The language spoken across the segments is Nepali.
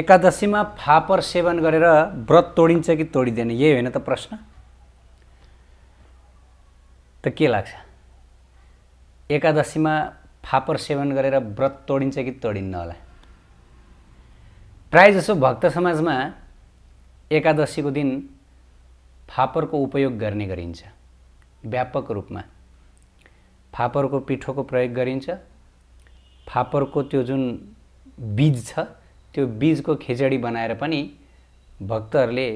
एकादशीमा फापर सेवन गरेर व्रत तोडिन्छ कि तोडिँदैन यही होइन त प्रश्न त के लाग्छ एकादशीमा फापर सेवन गरेर व्रत तोडिन्छ कि तोडिन्न होला जसो भक्त समाजमा एकादशीको दिन फापरको उपयोग गर्ने गरिन्छ व्यापक रूपमा फापरको पिठोको प्रयोग गरिन्छ फापरको त्यो जुन बीज छ त्यो बीजको खिचडी बनाएर पनि भक्तहरूले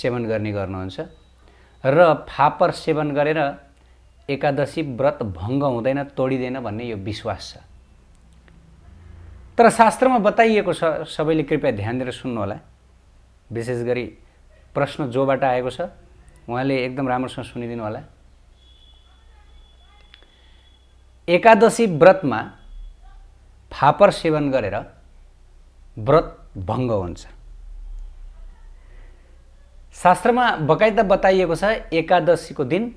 सेवन गर्ने गर्नुहुन्छ र फापर सेवन गरेर एकादशी व्रत भङ्ग हुँदैन तोडिँदैन भन्ने यो विश्वास छ तर शास्त्रमा बताइएको छ सबैले कृपया ध्यान दिएर सुन्नुहोला विशेष गरी प्रश्न जोबाट आएको छ उहाँले एकदम राम्रोसँग सुनिदिनु होला एकादशी व्रतमा फापर सेवन गरेर व्रत भङ्ग हुन्छ शास्त्रमा बकायदा बताइएको छ एकादशीको दिन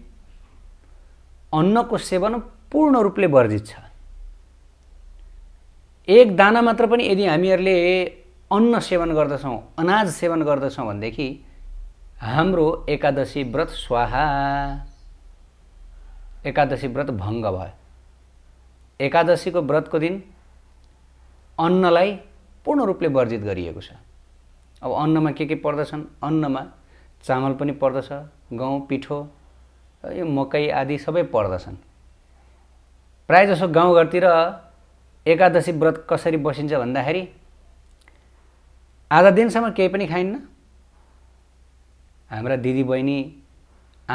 अन्नको सेवन पूर्ण रूपले वर्जित छ एक दाना मात्र पनि यदि हामीहरूले अन्न सेवन गर्दछौँ अनाज सेवन गर्दछौँ भनेदेखि हाम्रो एकादशी व्रत स्वाहा एकादशी व्रत भङ्ग भयो एकादशीको व्रतको दिन अन्नलाई पूर्ण रूपले वर्जित गरिएको छ अब अन्नमा के के पर्दछन् अन्नमा चामल पनि पर्दछ गहुँ पिठो यो मकै आदि सबै पर्दछन् जसो गाउँघरतिर एकादशी व्रत कसरी बसिन्छ भन्दाखेरि आधा दिनसम्म केही पनि खाइन्न हाम्रा दिदीबहिनी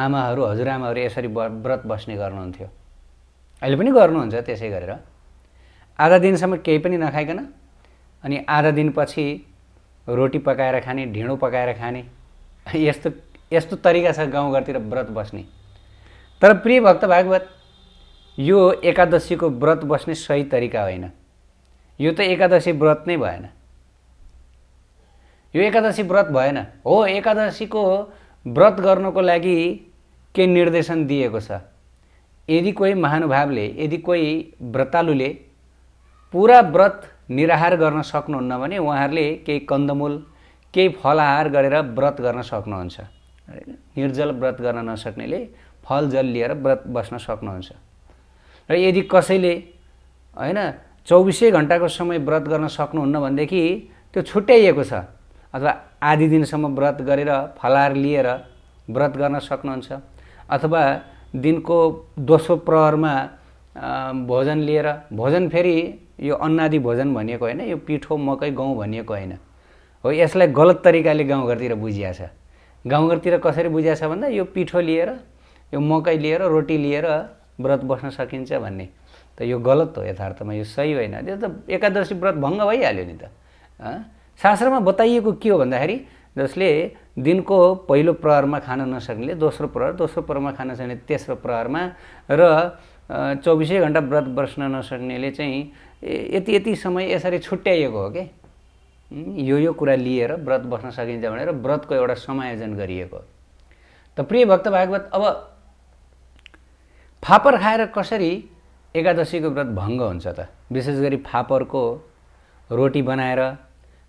आमाहरू हजुरआमाहरू यसरी व्रत बस्ने गर्नुहुन्थ्यो अहिले पनि गर्नुहुन्छ त्यसै गरेर आधा दिनसम्म केही पनि नखाइकन अनि आधा दिनपछि रोटी पकाएर खाने ढिँडो पकाएर खाने यस्तो यस्तो तरिका छ गाउँघरतिर व्रत बस्ने तर प्रिय भक्त भागवत यो एकादशीको व्रत बस्ने सही तरिका होइन यो त एकादशी व्रत नै भएन यो एकादशी व्रत भएन हो एकादशीको व्रत गर्नुको लागि के निर्देशन दिएको छ यदि कोही महानुभावले यदि कोही व्रतालुले पुरा व्रत निराहार गर्न सक्नुहुन्न भने उहाँहरूले केही कन्दमूल केही फलाहार गरेर व्रत गर्न सक्नुहुन्छ निर्जल व्रत गर्न नसक्नेले फल जल लिएर व्रत बस्न सक्नुहुन्छ र यदि कसैले होइन चौबिसै घन्टाको समय व्रत गर्न सक्नुहुन्न भनेदेखि त्यो छुट्याइएको छ अथवा आधी दिनसम्म व्रत गरेर फलाहार लिएर व्रत गर्न सक्नुहुन्छ अथवा दिनको दोस्रो प्रहरमा भोजन लिएर भोजन फेरि यो अन्नादि भोजन भनिएको होइन यो पिठो मकै गहुँ भनिएको होइन हो यसलाई गलत तरिकाले गाउँघरतिर बुझिया छ गाउँघरतिर कसरी बुझिया छ भन्दा यो पिठो लिएर यो मकै लिएर रोटी लिएर व्रत बस्न सकिन्छ भन्ने त यो गलत हो यथार्थमा यो सही होइन त्यो त एकादशी व्रत भङ्ग भइहाल्यो नि त शास्त्रमा बताइएको के हो भन्दाखेरि जसले दिनको पहिलो प्रहरमा खान नसक्नेले दोस्रो प्रहर दोस्रो प्रहरमा खान सक्ने तेस्रो प्रहरमा र चौबिसै घन्टा व्रत बस्न नसक्नेले चाहिँ यति यति समय यसरी छुट्याइएको हो कि यो यो कुरा लिएर व्रत बस्न सकिन्छ भनेर व्रतको एउटा समायोजन गरिएको त प्रिय भक्त भागवत अब फापर खाएर कसरी एकादशीको व्रत भङ्ग हुन्छ त विशेष गरी फापरको रोटी बनाएर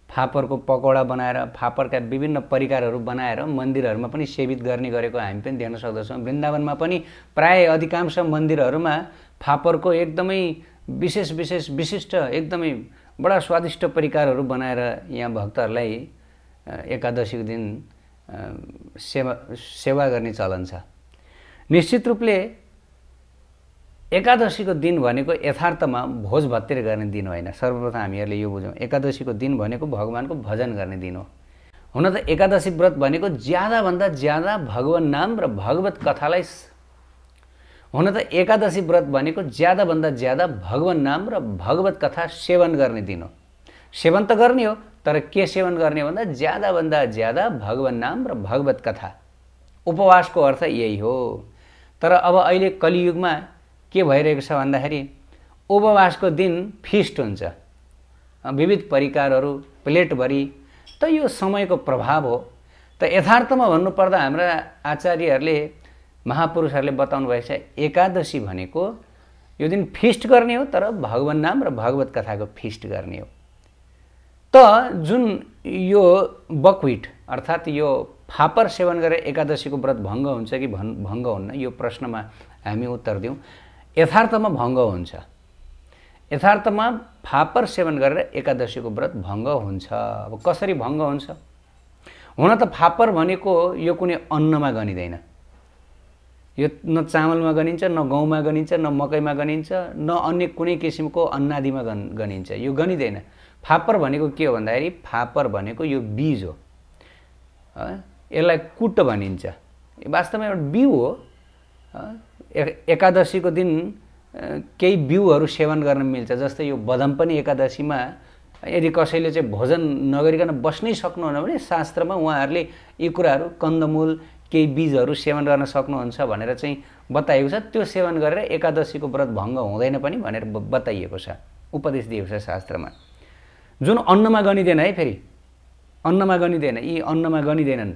फापरको पकौडा बनाएर फापरका विभिन्न परिकारहरू बनाएर मन्दिरहरूमा पनि सेवित गर्ने गरेको हामी पनि देख्न सक्दछौँ वृन्दावनमा पनि प्राय अधिकांश मन्दिरहरूमा फापरको एकदमै विशेष विशेष विशिष्ट एकदमै बडा स्वादिष्ट परिकारहरू बनाएर यहाँ भक्तहरूलाई एकादशीको दिन सेवा सेवा गर्ने चलन छ निश्चित रूपले एकादशीको दिन भनेको यथार्थमा भोज भत्तेर गर्ने दिन होइन सर्वप्रथम हामीहरूले यो बुझौँ एकादशीको दिन भनेको भगवान्को भजन गर्ने दिन हो हुन त एकादशी व्रत भनेको ज्यादाभन्दा ज्यादा भगवान् नाम र भगवत कथालाई हुन त एकादशी व्रत भनेको ज्यादाभन्दा ज्यादा भगवान् नाम र भगवत कथा सेवन गर्ने दिन हो सेवन त गर्ने हो तर के सेवन गर्ने भन्दा ज्यादाभन्दा ज्यादा भगवान् नाम र भगवत कथा उपवासको अर्थ यही हो तर अब अहिले कलियुगमा के भइरहेको छ भन्दाखेरि उपवासको दिन फिस्ट हुन्छ विविध परिकारहरू प्लेटभरि त यो समयको प्रभाव हो त यथार्थमा भन्नुपर्दा हाम्रा आचार्यहरूले महापुरुषहरूले बताउनु छ एकादशी भनेको यो दिन फिस्ट गर्ने हो तर भगवान नाम र भगवत कथाको फिस्ट गर्ने हो त जुन यो बकविट अर्थात् यो फापर सेवन गरेर एकादशीको व्रत भङ्ग हुन्छ कि भन् भङ्ग हुन्न यो प्रश्नमा हामी उत्तर दिउँ यथार्थमा भङ्ग हुन्छ यथार्थमा फापर सेवन गरेर एकादशीको व्रत भङ्ग हुन्छ अब कसरी भङ्ग हुन्छ हुन त फापर भनेको यो कुनै अन्नमा गनिँदैन यो न चामलमा गनिन्छ न गहुँमा गनिन्छ न मकैमा गनिन्छ न अन्य कुनै किसिमको अन्नादिमा गन गनिन्छ यो गनिँदैन फापर भनेको के हो भन्दाखेरि फापर भनेको यो बीज हो यसलाई कुट भनिन्छ वास्तवमा एउटा बिउ हो एकादशीको दिन केही बिउहरू सेवन गर्न मिल्छ जस्तै यो बदम पनि एकादशीमा यदि कसैले चाहिँ भोजन नगरिकन बस्नै सक्नुहुन्न भने शास्त्रमा उहाँहरूले यी कुराहरू कन्दमूल केही बिजहरू सेवन गर्न सक्नुहुन्छ भनेर चाहिँ बताइएको छ त्यो सेवन गरेर एकादशीको व्रत भङ्ग हुँदैन पनि भनेर बताइएको छ उपदेश दिएको छ शास्त्रमा जुन अन्नमा गनिँदैन है फेरि अन्नमा गनिँदैन यी अन्नमा गनिँदैनन्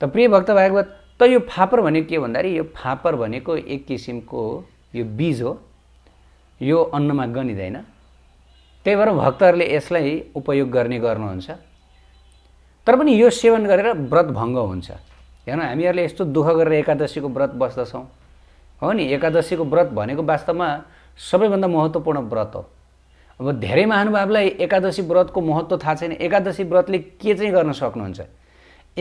त प्रिय भक्त भागवत त यो फापर भनेको के भन्दाखेरि यो फापर भनेको एक किसिमको यो बीज हो यो अन्नमा गनिँदैन त्यही भएर भक्तहरूले यसलाई उपयोग गर्ने गर्नुहुन्छ तर पनि यो सेवन गरेर व्रत भङ्ग हुन्छ हेर्न हामीहरूले यस्तो दुःख गरेर एकादशीको व्रत बस्दछौँ हो नि एकादशीको व्रत भनेको वास्तवमा सबैभन्दा महत्त्वपूर्ण व्रत हो अब धेरै महानुभावलाई एकादशी व्रतको महत्त्व थाहा छैन एकादशी व्रतले के चाहिँ गर्न सक्नुहुन्छ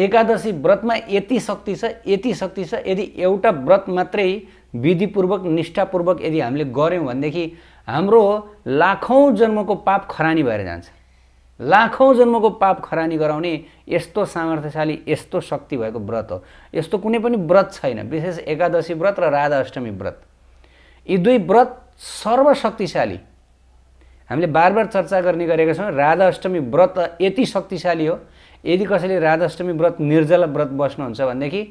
एकादशी व्रतमा यति शक्ति छ यति शक्ति छ यदि एउटा व्रत मात्रै विधिपूर्वक निष्ठापूर्वक यदि हामीले गऱ्यौँ भनेदेखि हाम्रो लाखौँ जन्मको पाप खरानी भएर जान्छ लाखौँ जन्मको पाप खरानी गराउने यस्तो सामर्थ्यशाली यस्तो शक्ति भएको व्रत हो यस्तो कुनै पनि व्रत छैन विशेष एकादशी व्रत र राधा अष्टमी व्रत यी दुई व्रत सर्वशक्तिशाली हामीले बार बार चर्चा गर्ने गरेका छौँ राधा अष्टमी व्रत यति शक्तिशाली हो यदि कसैले राधाष्टमी व्रत निर्जल व्रत बस्नुहुन्छ भनेदेखि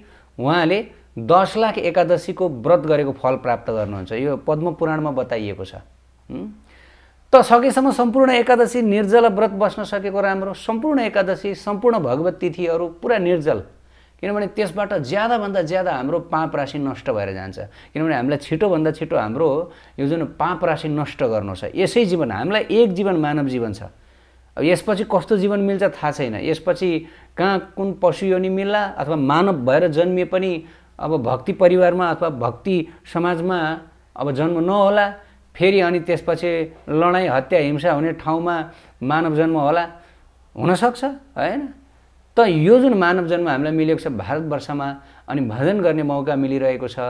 उहाँले दस लाख एकादशीको व्रत गरेको फल प्राप्त गर्नुहुन्छ यो पद्म पुराणमा बताइएको छ त सकेसम्म सम्पूर्ण एकादशी निर्जल व्रत बस्न सकेको राम्रो सम्पूर्ण एकादशी सम्पूर्ण भगवत तिथिहरू पुरा निर्जल किनभने त्यसबाट ज्यादाभन्दा ज्यादा हाम्रो पाप राशि नष्ट भएर जान्छ किनभने हामीलाई छिटोभन्दा छिटो हाम्रो यो जुन पाप राशि नष्ट गर्नु छ यसै जीवन हामीलाई एक जीवन मानव जीवन छ अब यसपछि कस्तो जीवन मिल्छ थाहा छैन यसपछि कहाँ कुन पशु योनि मिल्ला अथवा मानव भएर जन्मिए पनि अब भक्ति परिवारमा अथवा भक्ति समाजमा अब जन्म नहोला फेरि अनि त्यसपछि लडाइँ हत्या हिंसा हुने ठाउँमा मानव जन्म होला हुनसक्छ होइन त यो जुन मानव जन्म हामीलाई मिलेको छ भारतवर्षमा अनि भजन गर्ने मौका मिलिरहेको छ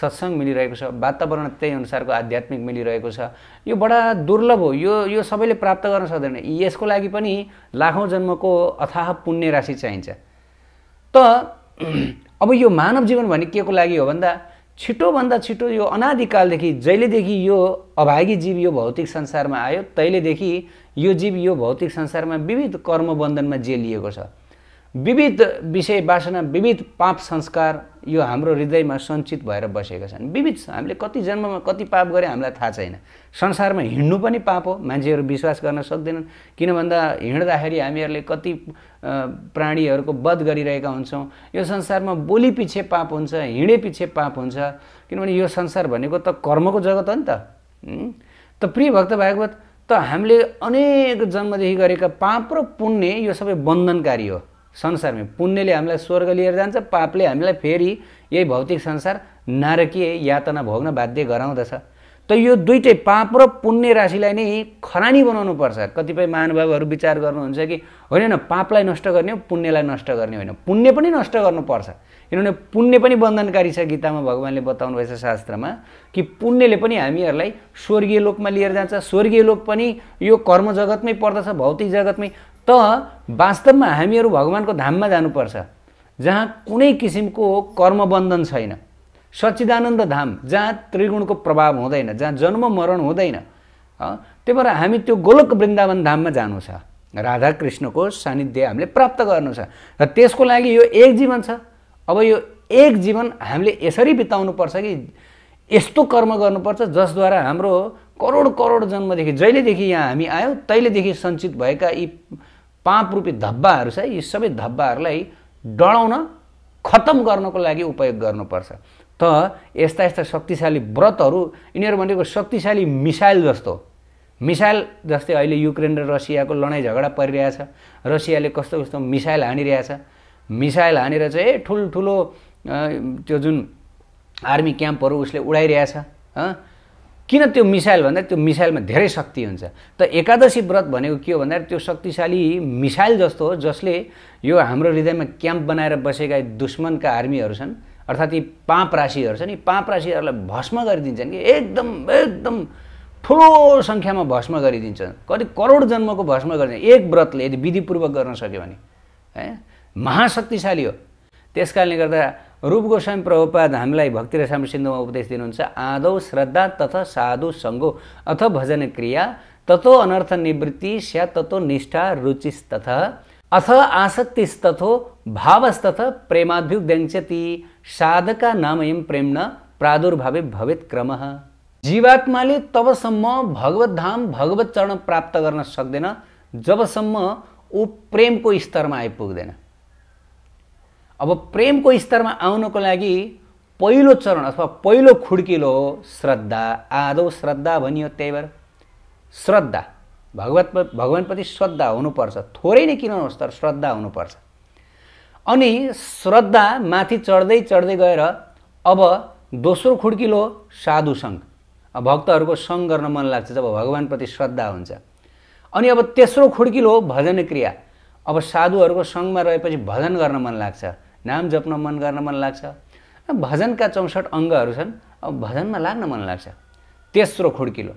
सत्सङ्ग मिलिरहेको छ वातावरण त्यही अनुसारको आध्यात्मिक मिलिरहेको छ यो बडा दुर्लभ हो यो यो सबैले प्राप्त गर्न सक्दैन यसको लागि पनि लाखौँ जन्मको अथाह पुण्य राशि चाहिन्छ त अब यो मानव जीवन भने के को लागि हो भन्दा छिटोभन्दा छिटो यो अनादिकालदेखि जहिलेदेखि यो अभागी जीव यो भौतिक संसारमा आयो तैलेदेखि यो जीव यो भौतिक संसारमा विविध कर्मबन्धनमा जेलिएको छ विविध विषय बासना विविध पाप संस्कार यो हाम्रो हृदयमा सञ्चित भएर बसेका छन् विविध हामीले कति जन्ममा कति पाप गऱ्यो हामीलाई थाहा छैन संसारमा हिँड्नु पनि पाप हो मान्छेहरू विश्वास गर्न सक्दैनन् किन भन्दा हिँड्दाखेरि हामीहरूले कति प्राणीहरूको वध गरिरहेका हुन्छौँ यो संसारमा बोली पछि पाप हुन्छ हिँडे पछि पाप हुन्छ किनभने यो संसार भनेको त कर्मको जगत हो नि त त प्रिय भक्त भागवत त हामीले अनेक जन्मदेखि गरेका पाप र पुण्य यो सबै बन्धनकारी हो संसारमै पुण्यले हामीलाई स्वर्ग लिएर जान्छ पापले हामीलाई फेरि यही भौतिक संसार नारकीय यातना भोग्न बाध्य गराउँदछ त यो दुइटै पाप र पुण्य राशिलाई नै खरानी बनाउनु पर्छ कतिपय महानुभावहरू विचार गर्नुहुन्छ कि होइन पापलाई नष्ट गर्ने हो पुण्यलाई नष्ट गर्ने होइन पुण्य पनि नष्ट गर्नुपर्छ किनभने पुण्य पनि बन्धनकारी छ गीतामा भगवान्ले बताउनु भएछ शास्त्रमा कि पुण्यले पनि हामीहरूलाई स्वर्गीय लोकमा लिएर जान्छ स्वर्गीय लोक पनि यो कर्म जगतमै पर्दछ भौतिक जगतमै त वास्तवमा हामीहरू भगवान्को धाममा जानुपर्छ जहाँ कुनै किसिमको कर्मबन्धन छैन सच्चिदानन्द धाम जहाँ त्रिगुणको प्रभाव हुँदैन जहाँ जन्म मरण हुँदैन त्यही भएर हामी त्यो गोलक वृन्दावन धाममा जानु छ राधा कृष्णको सानिध्य हामीले प्राप्त गर्नु छ र त्यसको लागि यो एक जीवन छ अब यो एक जीवन हामीले यसरी बिताउनुपर्छ कि यस्तो कर्म गर्नुपर्छ जसद्वारा हाम्रो करोड करोड जन्मदेखि जहिलेदेखि यहाँ हामी आयौँ तैलेदेखि सञ्चित भएका यी पाप रूपी धब्बाहरू छ यी सबै धब्बाहरूलाई डढाउन खत्तम गर्नको लागि उपयोग गर्नुपर्छ त यस्ता यस्ता शक्तिशाली व्रतहरू यिनीहरू भनेको शक्तिशाली मिसाइल जस्तो मिसाइल जस्तै अहिले युक्रेन र रसियाको लडाइँ झगडा परिरहेछ रसियाले कस्तो कस्तो मिसाइल हानिरहेछ मिसाइल हानेर चाहिँ ए ठुल्ठुलो त्यो जुन आर्मी क्याम्पहरू उसले उडाइरहेछ किन त्यो मिसाइल भन्दा त्यो मिसाइलमा धेरै शक्ति हुन्छ त एकादशी व्रत भनेको के हो भन्दाखेरि त्यो शक्तिशाली मिसाइल जस्तो हो जसले यो हाम्रो हृदयमा क्याम्प बनाएर बसेका दुश्मनका आर्मीहरू छन् अर्थात् यी पाँप राशिहरू छन् यी पाँप राशिहरूलाई भस्म गरिदिन्छन् कि एकदम एकदम ठुलो सङ्ख्यामा भस्म गरिदिन्छन् कति करोड जन्मको भस्म गरिदिन्छ एक व्रतले यदि विधिपूर्वक गर्न सक्यो भने है महाशक्तिशाली हो त्यस कारणले गर्दा रूप गोस्वामी प्रभुपाद हामीलाई भक्ति र साम्र सिन्धुमा उपदेश दिनुहुन्छ आदौ श्रद्धा तथा साधु सङ्गो अथ भजन क्रिया ततो अनर्थ निवृत्ति स्या ततो निष्ठा रुचिस्तथ अथ आसक्तिस्तथो भावस्तथ प्रेमाभ्युद्यङ्क्षति साधका नामयम प्रेम्न प्रादुर्भावे भवेत क्रम जीवात्माले तबसम्म भगवत धाम भगवत चरण प्राप्त गर्न सक्दैन जबसम्म ऊ प्रेमको स्तरमा आइपुग्दैन अब प्रेमको स्तरमा आउनको लागि पहिलो चरण अथवा पहिलो खुड्किलो हो श्रद्धा आदौ श्रद्धा भनियो त्यही भएर श्रद्धा भगवत भगवान्प्रति श्रद्धा हुनुपर्छ थोरै नै किन नहोस् तर श्रद्धा हुनुपर्छ अनि श्रद्धा माथि चढ्दै चढ्दै गएर अब दोस्रो खुड्किलो साधु सङ्घ भक्तहरूको सङ्घ गर्न मन लाग्छ जब भगवान्प्रति श्रद्धा हुन्छ अनि अब तेस्रो खुड्किलो भजन क्रिया अब साधुहरूको सङ्घमा रहेपछि भजन गर्न मन लाग्छ नाम जप्न मन गर्न मन लाग्छ भजनका चौसठ अङ्गहरू छन् अब भजनमा लाग्न मन लाग्छ तेस्रो खुड्किलो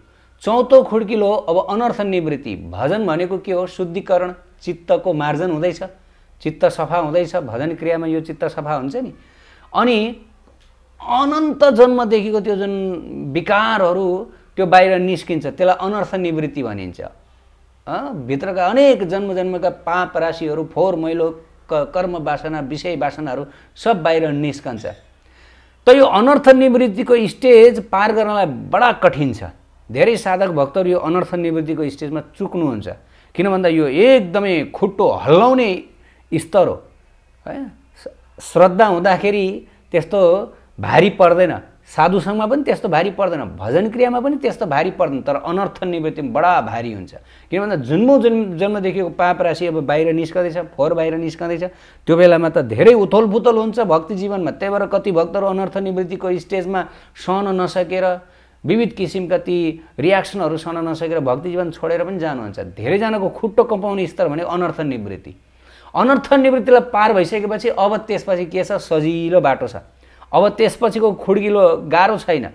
चौथो खुड्किलो अब अनर्थ निवृत्ति भजन भनेको के हो शुद्धिकरण चित्तको मार्जन हुँदैछ चित्त सफा हुँदैछ भजन क्रियामा यो चित्त सफा हुन्छ नि अनि अनन्त जन्मदेखिको त्यो जुन विकारहरू त्यो बाहिर निस्किन्छ त्यसलाई अनर्थ निवृत्ति भनिन्छ भित्रका अनेक जन्म जन्मका पाप राशिहरू फोहोर मैलो कर्म बासना विषय वासनाहरू सब बाहिर निस्कन्छ त यो अनर्थ निवृत्तिको स्टेज पार गर्नलाई बडा कठिन छ धेरै साधक भक्तहरू यो अनर्थ निवृत्तिको स्टेजमा चुक्नुहुन्छ किन भन्दा यो एकदमै खुट्टो हल्लाउने स्तर हो है श्रद्धा हुँदाखेरि त्यस्तो भारी पर्दैन साधुसँगमा पनि त्यस्तो भारी पर्दैन भजन क्रियामा पनि त्यस्तो भारी पर्दैन तर अनर्थ निवृत्ति बडा भारी हुन्छ किन भन्दा जुन्मो जुन जन्मदेखिको पाप राशि अब बाहिर निस्कँदैछ फोहोर बाहिर निस्कँदैछ त्यो बेलामा त धेरै उथल हुन्छ भक्ति जीवनमा त्यही भएर कति भक्तहरू अनर्थ निवृत्तिको स्टेजमा सहन नसकेर विविध किसिमका ती रियाक्सनहरू सहन नसकेर भक्ति जीवन छोडेर पनि जानुहुन्छ धेरैजनाको खुट्टो कम्पाउने स्तर भने अनर्थ निवृत्ति अनर्थ निवृत्तिलाई पार भइसकेपछि अब त्यसपछि के छ सजिलो बाटो छ अब त्यसपछिको खुड्किलो गाह्रो छैन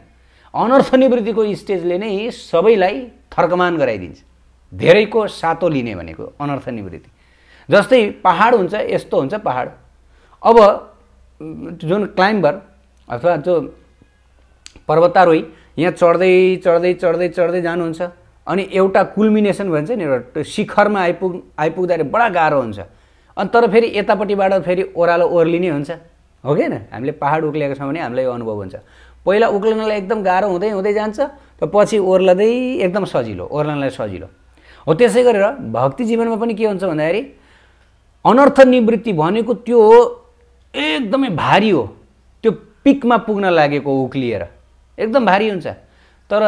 अनर्थ निवृत्तिको स्टेजले नै सबैलाई थर्कमान गराइदिन्छ धेरैको सातो लिने भनेको अनर्थ निवृत्ति जस्तै पहाड हुन्छ यस्तो हुन्छ पहाड अब जुन क्लाइम्बर अथवा जो पर्वतारोही यहाँ चढ्दै चढ्दै चढ्दै चढ्दै जानुहुन्छ अनि एउटा कुल्मिनेसन भन्छ नि एउटा शिखरमा आइपुग आइपुग्दाखेरि बडा गाह्रो हुन्छ अनि तर फेरि यतापट्टिबाट फेरि ओह्रालो ओर्लिने हुन्छ हो कि हामीले पाहाड उक्लिएको छौँ भने हामीलाई यो अनुभव हुन्छ पहिला उक्लिनलाई एकदम गाह्रो हुँदै हुँदै जान्छ त पछि ओर्लदै एकदम सजिलो ओर्लनलाई सजिलो हो त्यसै गरेर भक्ति जीवनमा पनि के हुन्छ भन्दाखेरि अनर्थ निवृत्ति भनेको त्यो एकदमै भारी हो त्यो पिकमा पुग्न लागेको उक्लिएर एकदम भारी हुन्छ तर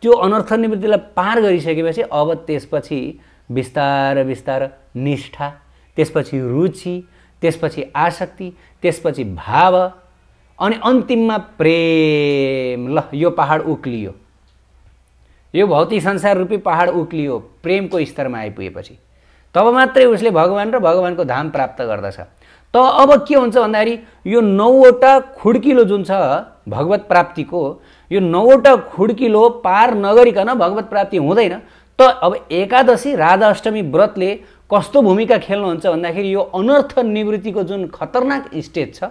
त्यो अनर्थ निवृत्तिलाई पार गरिसकेपछि अब त्यसपछि बिस्तार बिस्तार निष्ठा त्यसपछि रुचि त्यसपछि आसक्ति त्यसपछि भाव अनि अन्तिममा प्रेम ल यो पहाड उक्लियो यो भौतिक संसार रूपी पहाड उक्लियो प्रेमको स्तरमा आइपुगेपछि तब मात्रै उसले भगवान् र भगवान्को धाम प्राप्त गर्दछ त अब के हुन्छ भन्दाखेरि यो नौवटा खुड्किलो जुन छ भगवत प्राप्तिको यो नौवटा खुड्किलो पार नगरिकन भगवत प्राप्ति हुँदैन त अब एकादशी राधा अष्टमी व्रतले कस्तो भूमिका खेल्नुहुन्छ भन्दाखेरि यो अनर्थ निवृत्तिको जुन खतरनाक स्टेज छ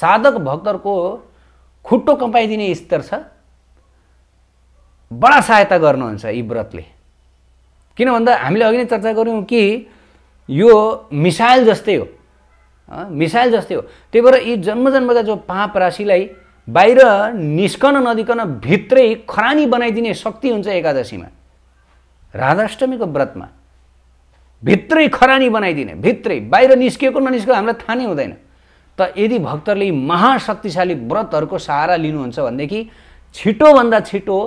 साधक भक्तहरूको खुट्टो कम्पाइदिने स्तर छ बडा सहायता गर्नुहुन्छ यी व्रतले किन भन्दा हामीले अघि नै चर्चा गऱ्यौँ कि यो मिसाइल जस्तै हो मिसाइल जस्तै हो त्यही भएर यी जन्म जन्मका जो पाप राशिलाई बाहिर निस्कन नदिकन भित्रै खरानी बनाइदिने शक्ति हुन्छ एकादशीमा राधाष्टमीको व्रतमा भित्रै खरानी बनाइदिने भित्रै बाहिर निस्किएको ननिस्केको हामीलाई थाहा नै हुँदैन त यदि भक्तहरूले यी महाशक्तिशाली व्रतहरूको सहारा लिनुहुन्छ भनेदेखि छिटोभन्दा छिटो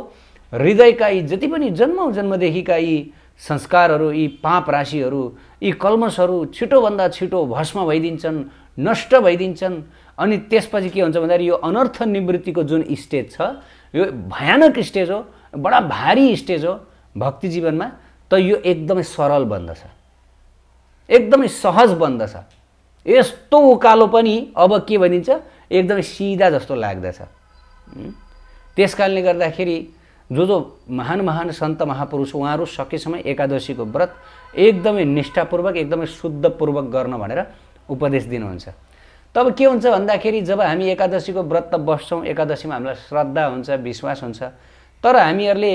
हृदयका यी जति पनि जन्म जन्मदेखिका यी संस्कारहरू यी पाप राशिहरू यी कल्मसहरू छिटोभन्दा छिटो भस्म भइदिन्छन् नष्ट भइदिन्छन् अनि त्यसपछि के हुन्छ भन्दाखेरि यो अनर्थ निवृत्तिको जुन स्टेज छ यो भयानक स्टेज हो बडा भारी स्टेज हो भक्ति जीवनमा त यो एकदमै सरल बन्दछ एकदमै सहज बन्दछ यस्तो उकालो पनि अब के भनिन्छ एकदमै सिधा जस्तो लाग्दछ त्यस कारणले गर्दाखेरि जो जो महान महान सन्त महापुरुष उहाँहरू सकेसम्म एकादशीको व्रत एकदमै निष्ठापूर्वक एकदमै शुद्धपूर्वक गर्न भनेर उपदेश दिनुहुन्छ तब के हुन्छ भन्दाखेरि जब हामी एकादशीको व्रत त बस्छौँ एकादशीमा हामीलाई श्रद्धा हुन्छ विश्वास हुन्छ तर हामीहरूले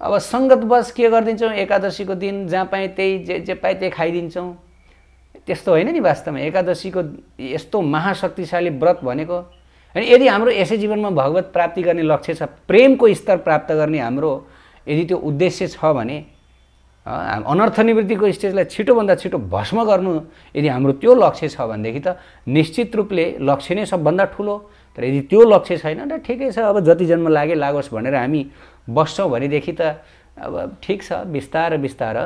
अब सङ्गतवश के गरिदिन्छौँ एकादशीको दिन जहाँ पाएँ त्यही जे जे पाएँ त्यही खाइदिन्छौँ त्यस्तो होइन नि वास्तवमा एकादशीको यस्तो महाशक्तिशाली व्रत भनेको होइन यदि हाम्रो यसै जीवनमा भगवत प्राप्ति गर्ने लक्ष्य छ प्रेमको स्तर प्राप्त गर्ने हाम्रो यदि त्यो उद्देश्य छ भने अनर्थ निवृत्तिको स्टेजलाई छिटोभन्दा छिटो भस्म गर्नु यदि हाम्रो त्यो लक्ष्य छ भनेदेखि त निश्चित रूपले लक्ष्य नै सबभन्दा ठुलो तर यदि त्यो लक्ष्य छैन र ठिकै छ अब जति जन्म लागे लागोस् भनेर हामी बस्छौँ भनेदेखि त अब ठिक छ बिस्तार बिस्तार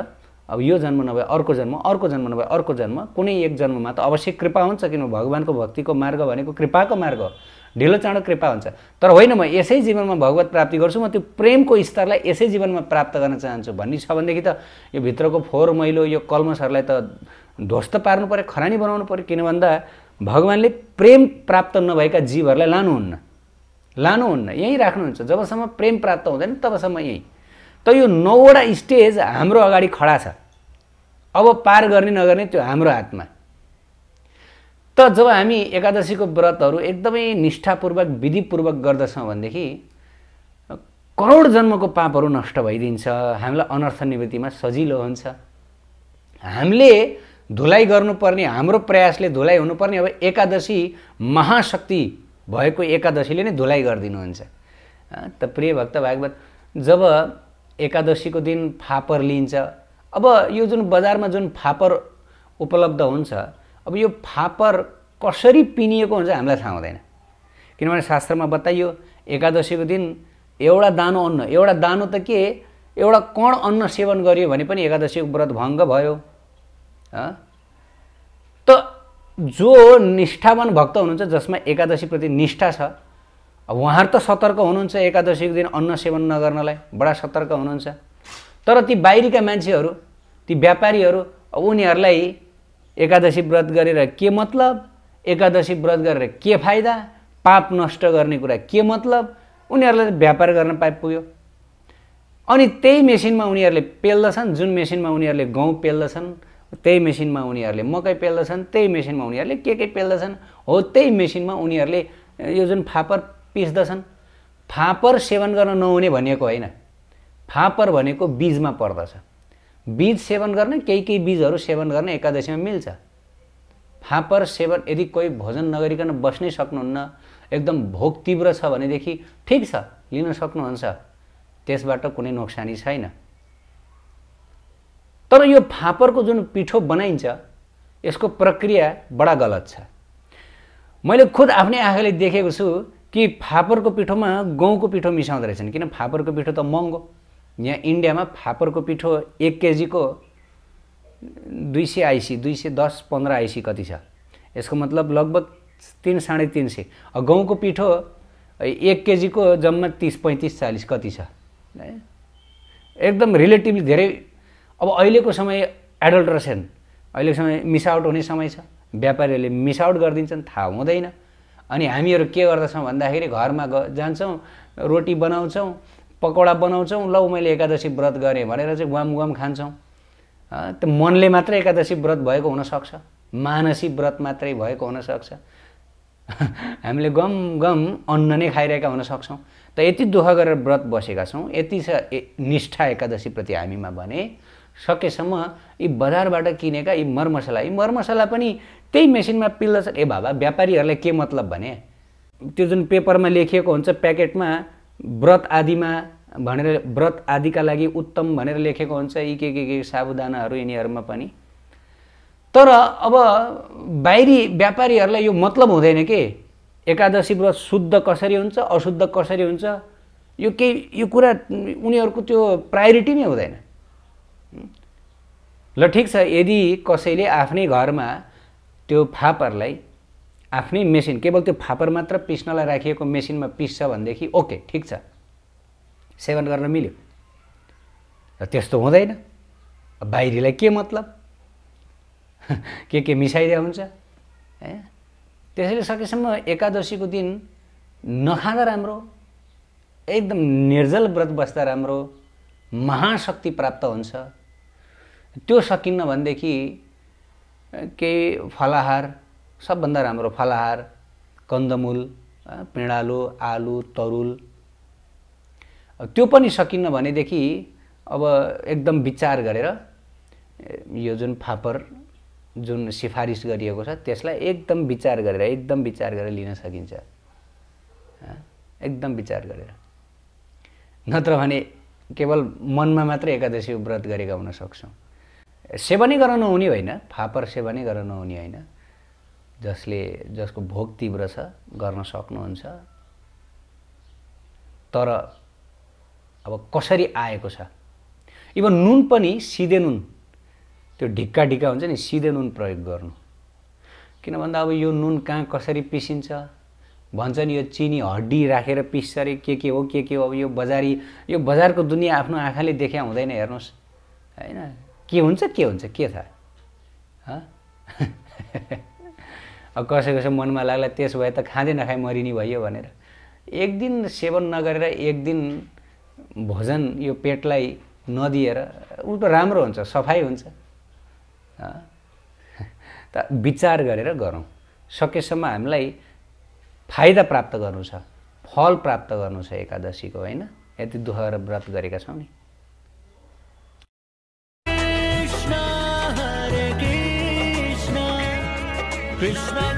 अब यो जन्म नभए अर्को जन्म अर्को जन्म नभए अर्को जन्म कुनै एक जन्ममा त अवश्य कृपा हुन्छ किनभने भगवान्को भक्तिको मार्ग भनेको कृपाको मार्ग ढिलो चाँडो कृपा हुन्छ तर होइन म यसै जीवनमा भगवत प्राप्ति गर्छु म त्यो प्रेमको स्तरलाई यसै जीवनमा प्राप्त गर्न चाहन्छु भन्ने छ भनेदेखि त यो भित्रको फोहोर मैलो यो कलमसहरूलाई त ध्वस्त पार्नु पऱ्यो खरानी बनाउनु पऱ्यो किन भन्दा भगवान्ले प्रेम प्राप्त नभएका जीवहरूलाई लानुहुन्न लानुहुन्न यहीँ राख्नुहुन्छ जबसम्म प्रेम प्राप्त हुँदैन तबसम्म यहीँ त यो नौवटा स्टेज हाम्रो अगाडि खडा छ अब पार गर्ने नगर्ने त्यो हाम्रो हातमा त जब हामी एकादशीको व्रतहरू एकदमै निष्ठापूर्वक विधिपूर्वक गर्दछौँ भनेदेखि करोड जन्मको पापहरू नष्ट भइदिन्छ हामीलाई अनर्थ निवृत्तिमा सजिलो हुन्छ हामीले धुलाइ गर्नुपर्ने हाम्रो प्रयासले धुलाइ हुनुपर्ने अब एकादशी महाशक्ति भएको एकादशीले नै धुलाइ गरिदिनुहुन्छ त प्रिय भक्त भागवत जब एकादशीको दिन फापर लिइन्छ अब यो जुन बजारमा जुन फापर उपलब्ध हुन्छ अब यो फापर कसरी पिनिएको हुन्छ हामीलाई थाहा हुँदैन किनभने शास्त्रमा बताइयो एकादशीको दिन एउटा दानो अन्न एउटा दानो त के एउटा कण अन्न सेवन गरियो भने पनि एकादशीको व्रत भङ्ग भयो जो निष्ठावान भक्त हुनुहुन्छ जसमा एकादशीप्रति निष्ठा छ उहाँहरू त सतर्क हुनुहुन्छ एकादशीको दिन अन्न सेवन नगर्नलाई बडा सतर्क हुनुहुन्छ तर ती बाहिरीका मान्छेहरू ती व्यापारीहरू उनीहरूलाई एकादशी व्रत गरेर के मतलब एकादशी व्रत गरेर के फाइदा पाप नष्ट गर्ने कुरा के मतलब उनीहरूलाई व्यापार गर्न पाइ पुग्यो अनि त्यही मेसिनमा उनीहरूले पेल्दछन् जुन मेसिनमा उनीहरूले गहुँ पेल्दछन् त्यही मेसिनमा उनीहरूले मकै पेल्दछन् त्यही मेसिनमा उनीहरूले के के पेल्दछन् हो त्यही मेसिनमा उनीहरूले यो जुन फापर पिस्दछन् फापर सेवन गर्न नहुने भनिएको होइन फापर भनेको बीजमा पर्दछ बीज सेवन गर्न केही केही बीजहरू सेवन गर्न एकादशीमा मिल्छ फापर सेवन यदि कोही भोजन नगरिकन बस्नै सक्नुहुन्न एकदम भोक तीव्र छ भनेदेखि ठिक छ लिन सक्नुहुन्छ त्यसबाट कुनै नोक्सानी छैन तर यो फापरको जुन पिठो बनाइन्छ यसको प्रक्रिया बडा गलत छ मैले खुद आफ्नै आँखाले देखेको छु कि फापरको पिठोमा गहुँको पिठो मिसाउँदो रहेछन् किन फापरको पिठो त महँगो यहाँ इन्डियामा फापरको पिठो एक केजीको दुई सय आइसी दुई सय दस पन्ध्र आइसी कति छ यसको मतलब लगभग तिन साढे तिन सय गहुँको पिठो एक केजीको जम्मा तिस पैँतिस चालिस कति छ एकदम रिलेटिभली धेरै अब अहिलेको समय एडल्ट्रेसन अहिलेको समय मिस आउट हुने समय छ व्यापारीहरूले मिस आउट गरिदिन्छन् थाहा हुँदैन अनि हामीहरू के गर्दछौँ भन्दाखेरि घरमा ग जान्छौँ रोटी बनाउँछौँ पकौडा बनाउँछौँ लौ मैले एकादशी व्रत गरेँ भनेर चाहिँ वाम वाम खान्छौँ त्यो मनले मात्रै एकादशी व्रत भएको हुनसक्छ मानसी व्रत मात्रै भएको हुनसक्छ हामीले गम गम अन्न नै खाइरहेका हुनसक्छौँ त यति दुःख गरेर व्रत बसेका छौँ यति छ निष्ठा एकादशीप्रति हामीमा भने सकेसम्म यी बजारबाट किनेका यी मरमसला यी मरमसला पनि त्यही मेसिनमा पिल्दछ ए बाबा व्यापारीहरूलाई के मतलब भने त्यो जुन पेपरमा लेखिएको हुन्छ प्याकेटमा व्रत आदिमा भनेर व्रत आदिका लागि उत्तम भनेर लेखेको हुन्छ यी के के के साबुदानाहरू यिनीहरूमा पनि तर अब बाहिरी व्यापारीहरूलाई यो मतलब हुँदैन के एकादशी व्रत शुद्ध कसरी हुन्छ अशुद्ध कसरी हुन्छ यो केही यो कुरा उनीहरूको त्यो प्रायोरिटी नै हुँदैन ल ठिक छ यदि कसैले आफ्नै घरमा त्यो फापरलाई आफ्नै मेसिन केवल त्यो फापर मात्र पिस्नलाई राखिएको मेसिनमा पिस्छ भनेदेखि ओके ठिक छ सेवन गर्न मिल्यो र त्यस्तो हुँदैन बाहिरीलाई के मतलब के के मिसाइदिया हुन्छ है त्यसैले सकेसम्म एकादशीको दिन नखाँदा राम्रो एकदम निर्जल व्रत बस्दा राम्रो महाशक्ति प्राप्त हुन्छ त्यो सकिन्न भनेदेखि केही फलाहार सबभन्दा राम्रो फलाहार कन्दमूल पिँडालु आलु तरुल त्यो पनि सकिन्न भनेदेखि अब एकदम विचार गरेर यो जुन फापर जुन सिफारिस गरिएको छ त्यसलाई एकदम विचार गरेर एकदम विचार गरेर लिन सकिन्छ एकदम विचार गरेर नत्र भने केवल मनमा मात्रै एकादशी व्रत गरेका हुन सक्छौँ सेवनै गर हुने होइन फापर सेवनै गर नहुने होइन जसले जसको भोग तीव्र छ गर्न सक्नुहुन्छ तर अब कसरी आएको छ इभन नुन पनि सिधे नुन त्यो ढिक्का ढिक्का हुन्छ नि सिधे नुन प्रयोग गर्नु किन भन्दा अब यो नुन कहाँ कसरी पिसिन्छ भन्छ नि यो चिनी हड्डी राखेर पिस्छ अरे के के हो के के हो अब यो बजारी यो बजारको दुनियाँ आफ्नो आँखाले देख्या हुँदैन हेर्नुहोस् होइन के हुन्छ के हुन्छ के थाहा अब कसै कसै मनमा लाग्ला त्यस भए त खाँदै नखाइ मरिने भयो भनेर एक दिन सेवन नगरेर एक दिन भोजन यो पेटलाई नदिएर उल्टो राम्रो हुन्छ सफाइ हुन्छ त विचार गरेर गरौँ सकेसम्म हामीलाई फाइदा प्राप्त गर्नु छ फल प्राप्त गर्नु छ एकादशीको होइन यति दुःख र व्रत गरेका छौँ नि Christmas.